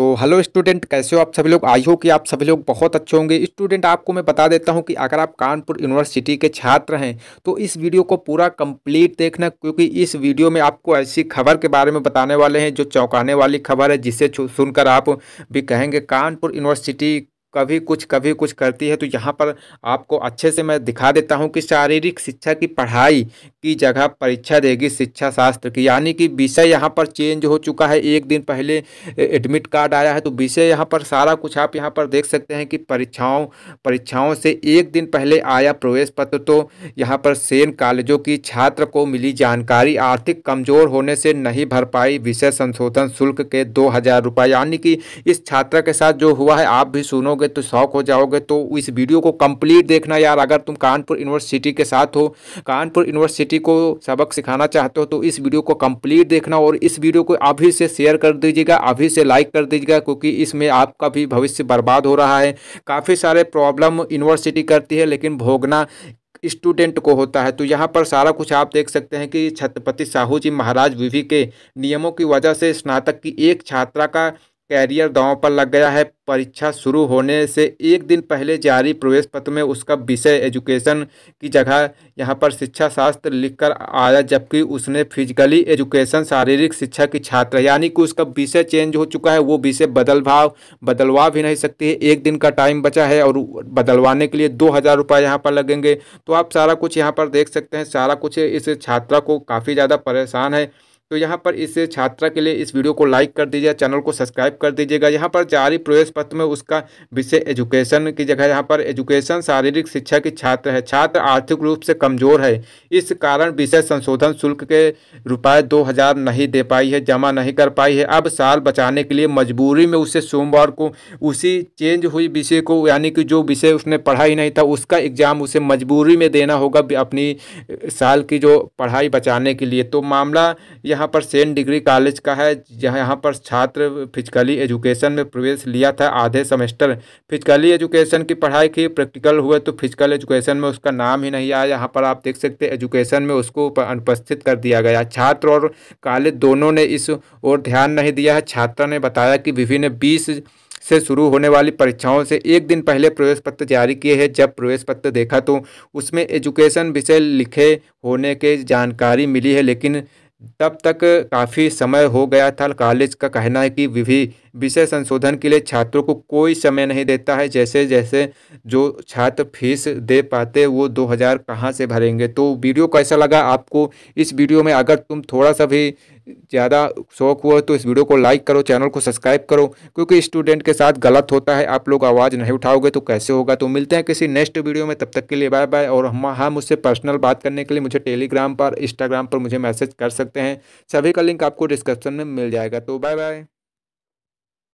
तो hello student कैसे हो आप सभी लोग आई हो कि आप सभी लोग बहुत अच्छे होंगे स्टूडेंट आपको मैं बता देता हूं कि अगर आप कानपुर यूनिवर्सिटी के छात्र हैं तो इस वीडियो को पूरा कंप्लीट देखना क्योंकि इस वीडियो में आपको ऐसी खबर के बारे में बताने वाले हैं जो चौंकाने वाली खबर है जिसे सुनकर आप भी कहेंगे कानपुर यूनिवर्सिटी कभी कुछ कभी कुछ करती है तो यहाँ पर आपको अच्छे से मैं दिखा देता हूँ कि शारीरिक शिक्षा की पढ़ाई की जगह परीक्षा देगी शिक्षा शास्त्र की यानी कि विषय यहाँ पर चेंज हो चुका है एक दिन पहले एडमिट कार्ड आया है तो विषय यहाँ पर सारा कुछ आप यहाँ पर देख सकते हैं कि परीक्षाओं परीक्षाओं से एक दिन पहले आया प्रवेश पत्र तो यहाँ पर सेन कॉलेजों की छात्र को मिली जानकारी आर्थिक कमजोर होने से नहीं भर पाई विषय संशोधन शुल्क के दो हज़ार रुपये यानी कि इस छात्रा के साथ जो हुआ है आप भी सुनोग जाओगे तो शौक हो जाओगे तो इस वीडियो को कंप्लीट देखना यार अगर तुम कानपुर यूनिवर्सिटी के साथ हो कानपुर यूनिवर्सिटी को सबक सिखाना चाहते हो तो इस वीडियो को कंप्लीट देखना और इस वीडियो को अभी से शेयर कर दीजिएगा अभी से लाइक कर दीजिएगा क्योंकि इसमें आपका भी भविष्य बर्बाद हो रहा है काफ़ी सारे प्रॉब्लम यूनिवर्सिटी करती है लेकिन भोगना स्टूडेंट को होता है तो यहाँ पर सारा कुछ आप देख सकते हैं कि छत्रपति साहू जी महाराज विवि के नियमों की वजह से स्नातक की एक छात्रा का कैरियर दांव पर लग गया है परीक्षा शुरू होने से एक दिन पहले जारी प्रवेश पत्र में उसका विषय एजुकेशन की जगह यहाँ पर शिक्षा शास्त्र लिखकर आया जबकि उसने फिजिकली एजुकेशन शारीरिक शिक्षा की छात्र यानी कि उसका विषय चेंज हो चुका है वो विषय बदल भाव बदलवा भी नहीं सकती है एक दिन का टाइम बचा है और बदलवाने के लिए दो हज़ार रुपये यहाँ पर लगेंगे तो आप सारा कुछ यहाँ पर देख सकते हैं सारा कुछ इस छात्रा को काफ़ी ज़्यादा परेशान है तो यहाँ पर इस छात्रा के लिए इस वीडियो को लाइक कर दीजिए चैनल को सब्सक्राइब कर दीजिएगा यहाँ पर जारी प्रवेश पत्र में उसका विषय एजुकेशन की जगह यहाँ पर एजुकेशन शारीरिक शिक्षा की छात्र है छात्र आर्थिक रूप से कमजोर है इस कारण विषय संशोधन शुल्क के रुपये दो हज़ार नहीं दे पाई है जमा नहीं कर पाई है अब साल बचाने के लिए मजबूरी में उसे सोमवार को उसी चेंज हुई विषय को यानी कि जो विषय उसने पढ़ा ही नहीं था उसका एग्ज़ाम उसे मजबूरी में देना होगा अपनी साल की जो पढ़ाई बचाने के लिए तो मामला यहाँ यहाँ पर सेंट डिग्री कॉलेज का है जहाँ यहाँ पर छात्र फिजिकली एजुकेशन में प्रवेश लिया था आधे सेमेस्टर फिजिकली एजुकेशन की पढ़ाई की प्रैक्टिकल हुए तो फिजिकल एजुकेशन में उसका नाम ही नहीं आया यहाँ पर आप देख सकते एजुकेशन में उसको अनुपस्थित कर दिया गया छात्र और कॉलेज दोनों ने इस ओर ध्यान नहीं दिया है छात्रा ने बताया कि विभिन्न बीस से शुरू होने वाली परीक्षाओं से एक दिन पहले प्रवेश पत्र जारी किए हैं जब प्रवेश पत्र देखा तो उसमें एजुकेशन विषय लिखे होने के जानकारी मिली है लेकिन तब तक काफ़ी समय हो गया था कॉलेज का कहना है कि विवि विषय संशोधन के लिए छात्रों को कोई समय नहीं देता है जैसे जैसे जो छात्र फीस दे पाते वो दो हज़ार कहाँ से भरेंगे तो वीडियो कैसा लगा आपको इस वीडियो में अगर तुम थोड़ा सा भी ज़्यादा शौक हुआ तो इस वीडियो को लाइक करो चैनल को सब्सक्राइब करो क्योंकि स्टूडेंट के साथ गलत होता है आप लोग आवाज़ नहीं उठाओगे तो कैसे होगा तो मिलते हैं किसी नेक्स्ट वीडियो में तब तक के लिए बाय बाय और हम हम हाँ, मुझसे पर्सनल बात करने के लिए मुझे टेलीग्राम पर इंस्टाग्राम पर मुझे मैसेज कर सकते हैं सभी का लिंक आपको डिस्क्रिप्शन में मिल जाएगा तो बाय बाय